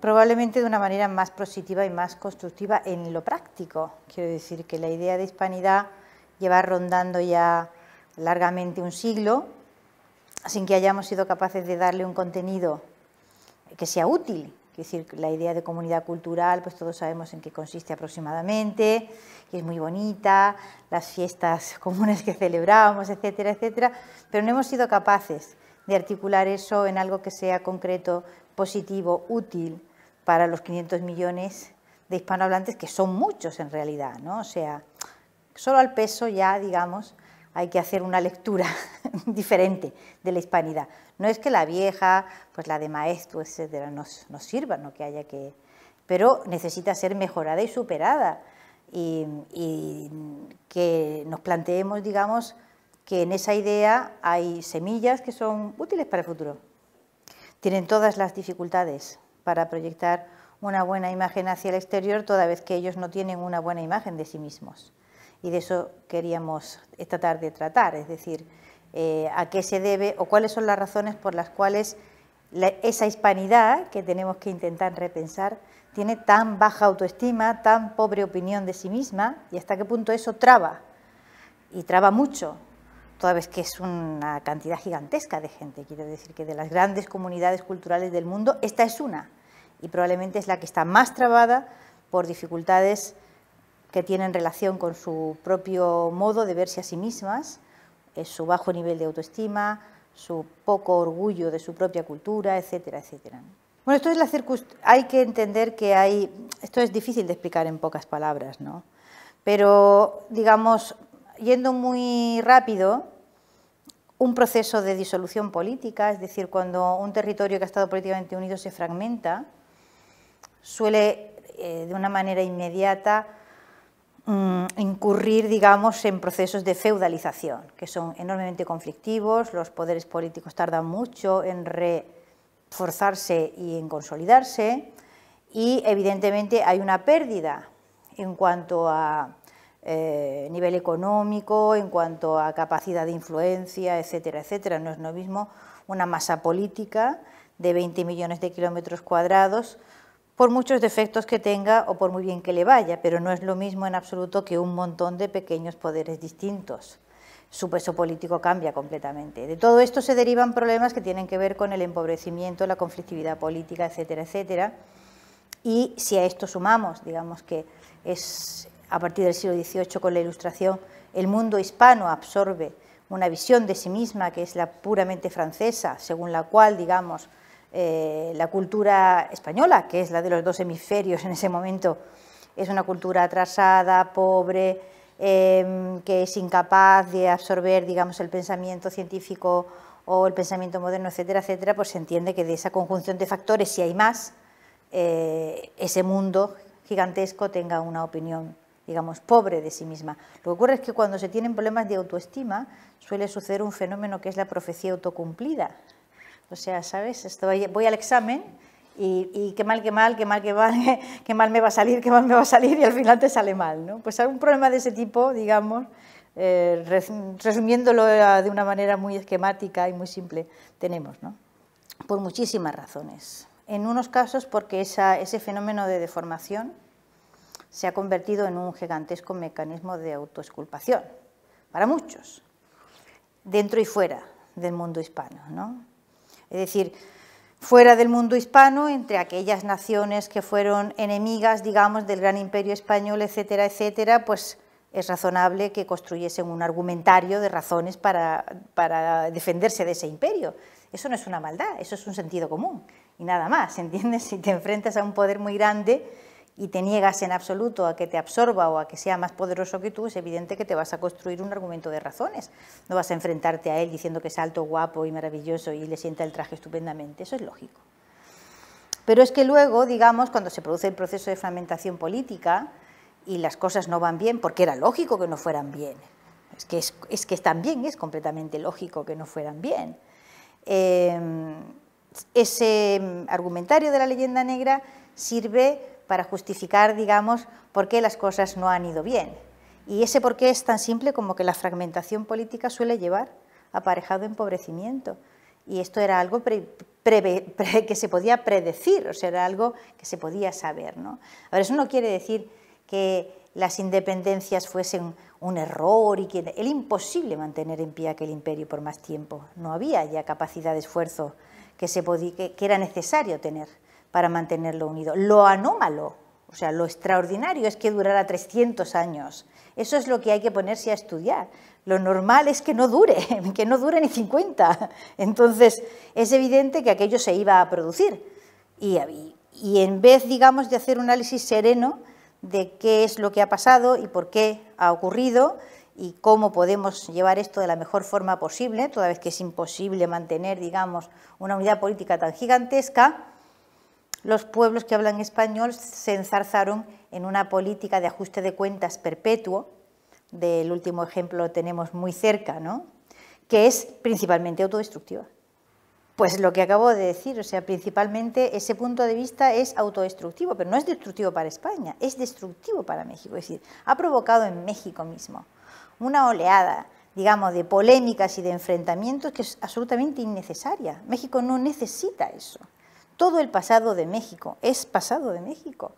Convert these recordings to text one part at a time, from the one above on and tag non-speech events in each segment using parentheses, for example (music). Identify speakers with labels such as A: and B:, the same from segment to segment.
A: probablemente de una manera más positiva y más constructiva en lo práctico. Quiero decir que la idea de hispanidad lleva rondando ya largamente un siglo sin que hayamos sido capaces de darle un contenido que sea útil. Es decir, la idea de comunidad cultural, pues todos sabemos en qué consiste aproximadamente, que es muy bonita, las fiestas (laughs) comunes que celebramos, etcétera, etcétera, pero no hemos sido capaces de articular eso en algo que sea concreto, positivo, útil para los 500 millones de hispanohablantes, que son muchos en realidad, ¿no? O sea, solo al peso ya, digamos, hay que hacer una lectura (laughs) diferente de la hispanidad. No es que la vieja, pues la de maestro, etcétera, nos, sirva, no que haya que... Pero necesita ser mejorada y superada y que nos planteemos, digamos, que en esa idea hay semillas que son útiles para el futuro. Tienen todas las dificultades para proyectar una buena imagen hacia el exterior, toda vez que ellos no tienen una buena imagen de sí mismos. Y de eso queríamos esta tarde tratar, es decir, eh, a qué se debe o cuáles son las razones por las cuales esa hispanidad que tenemos que intentar repensar tiene tan baja autoestima, tan pobre opinión de sí misma y hasta qué punto eso traba, y traba mucho toda vez que es una cantidad gigantesca de gente. Quiero decir que de las grandes comunidades culturales del mundo, esta es una y probablemente es la que está más trabada por dificultades que tienen relación con su propio modo de verse a sí mismas, eh, su bajo nivel de autoestima, su poco orgullo de su propia cultura, etcétera, etcétera. Bueno, esto es la hay que entender que hay, esto es difícil de explicar en pocas palabras, ¿no? Pero digamos yendo muy rápido, un proceso de disolución política, es decir, cuando un territorio que ha estado políticamente unido se fragmenta, suele eh, de una manera inmediata mm, incurrir, digamos, en procesos de feudalización, que son enormemente conflictivos, los poderes políticos tardan mucho en reforzarse y en consolidarse, y evidentemente hay una pérdida en cuanto a eh, nivel económico, en cuanto a capacidad de influencia, etcétera, etcétera. No es lo mismo una masa política de 20 millones de kilómetros cuadrados, por muchos defectos que tenga o por muy bien que le vaya, pero no es lo mismo en absoluto que un montón de pequeños poderes distintos. Su peso político cambia completamente. De todo esto se derivan problemas que tienen que ver con el empobrecimiento, la conflictividad política, etcétera, etcétera. Y si a esto sumamos, digamos que es a partir del siglo XVIII con la Ilustración, el mundo hispano absorbe una visión de sí misma que es la puramente francesa, según la cual, digamos, eh, la cultura española, que es la de los dos hemisferios en ese momento, es una cultura atrasada, pobre, em, que es incapaz de absorber, digamos, el pensamiento científico o el pensamiento moderno, etcétera, etcétera, pues se entiende que de esa conjunción de factores, si hay más, eh, ese mundo gigantesco tenga una opinión digamos, pobre de sí misma. Lo que ocurre es que cuando se tienen problemas de autoestima suele suceder un fenómeno que es la profecía autocumplida. O sea, ¿sabes? Estoy, voy al examen y, qué mal, qué mal, qué mal, qué mal, (laughs) qué mal me va a salir, qué mal me va a salir y al final te sale mal, ¿no? Pues algún problema de ese tipo, digamos, eh, resumiéndolo eh, de una manera muy esquemática y muy simple, tenemos, ¿no? Por muchísimas razones. En unos casos porque esa, ese fenómeno de deformación se ha convertido en un gigantesco mecanismo de autoesculpación para muchos, dentro y fuera del mundo hispano. ¿no? Es decir, fuera del mundo hispano, entre aquellas naciones que fueron enemigas, digamos, del gran imperio español, etcétera, etcétera, pues es razonable que construyesen un argumentario de razones para, para, defenderse de ese imperio. Eso no es una maldad, eso es un sentido común y nada más, ¿entiendes? Si te enfrentas a un poder muy grande, y te niegas en absoluto a que te absorba o a que sea más poderoso que tú, es evidente que te vas a construir un argumento de razones. No vas a enfrentarte a él diciendo que es alto, guapo y maravilloso y le sienta el traje estupendamente. Eso es lógico. Pero es que luego, digamos, cuando se produce el proceso de fragmentación política y las cosas no van bien, porque era lógico que no fueran bien, es que, es, es que también es completamente lógico que no fueran bien. Eh, ese argumentario de la leyenda negra sirve para justificar, digamos, por qué las cosas no han ido bien. Y ese por qué es tan simple como que la fragmentación política suele llevar aparejado empobrecimiento. Y esto era algo (laughs) que se podía predecir, o sea, era algo que se podía saber. ¿no? Ahora, eso no quiere decir que las independencias fuesen un error y que era imposible mantener en pie aquel imperio por más tiempo. No había ya capacidad de esfuerzo que, se que era necesario tener para mantenerlo unido. Lo anómalo, o sea, lo extraordinario es que durara 300 años. Eso es lo que hay que ponerse a estudiar. Lo normal es que no dure, (laughs) que no dure ni 50. Entonces, es evidente que aquello se iba a producir. Y, y en vez, digamos, de hacer un análisis sereno de qué es lo que ha pasado y por qué ha ocurrido, y cómo podemos llevar esto de la mejor forma posible, toda vez que es imposible mantener, digamos, una unidad política tan gigantesca, los pueblos que hablan español se enzarzaron en una política de ajuste de cuentas perpetuo, del último ejemplo tenemos muy cerca, ¿no? que es principalmente autodestructiva. Pues lo que acabo de decir, o sea, principalmente ese punto de vista es autodestructivo, pero no es destructivo para España, es destructivo para México. Es decir, ha provocado en México mismo una oleada, digamos, de polémicas y de enfrentamientos que es absolutamente innecesaria. México no necesita eso. Todo el pasado de México es pasado de México.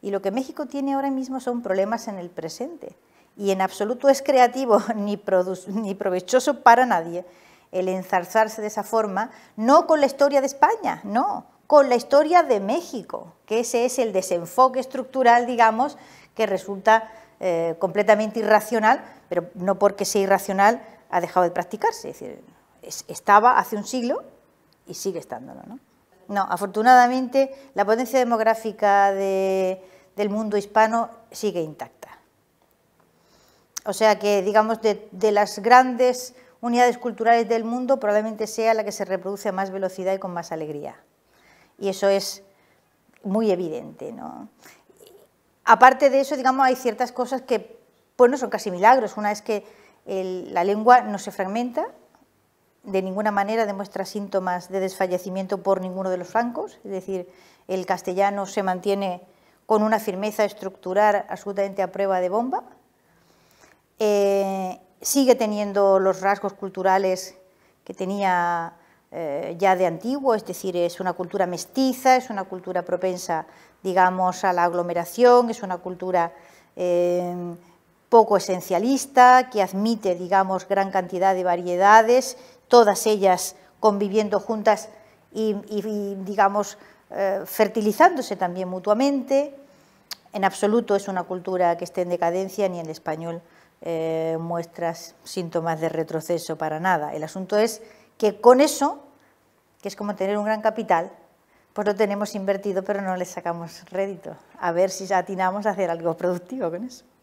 A: Y lo que México tiene ahora mismo son problemas en el presente. Y en absoluto es creativo (laughs) ni, provechoso para nadie el enzarzarse de esa forma, no con la historia de España, no, con la historia de México, que ese es el desenfoque estructural, digamos, que resulta eh, completamente irracional, pero no porque sea irracional ha dejado de practicarse. Es decir, estaba hace un siglo y sigue estándolo. ¿no? No, afortunadamente la potencia demográfica del mundo hispano sigue intacta. O sea que, digamos, de, las grandes unidades culturales del mundo probablemente sea la que se reproduce a más velocidad y con más alegría. Y eso es muy evidente. ¿no? Aparte de eso, digamos, hay ciertas cosas que, pues no son casi milagros. Una es que la lengua no se fragmenta, de ninguna manera demuestra síntomas de desfallecimiento por ninguno de los francos... es decir, el castellano se mantiene con una firmeza estructural absolutamente a prueba de bomba, eh, sigue teniendo los rasgos culturales que tenía eh, ya de antiguo, es decir, es una cultura mestiza, es una cultura propensa, digamos, a la aglomeración, es una cultura... Eh, poco esencialista, que admite, digamos, gran cantidad de variedades todas ellas conviviendo juntas y, digamos, eh, fertilizándose también mutuamente. En absoluto es una cultura que esté en decadencia, ni el español eh, muestra síntomas de retroceso para nada. El asunto es que con eso, que es como tener un gran capital, pues lo tenemos invertido, pero no le sacamos rédito. A ver si atinamos a hacer algo productivo con eso.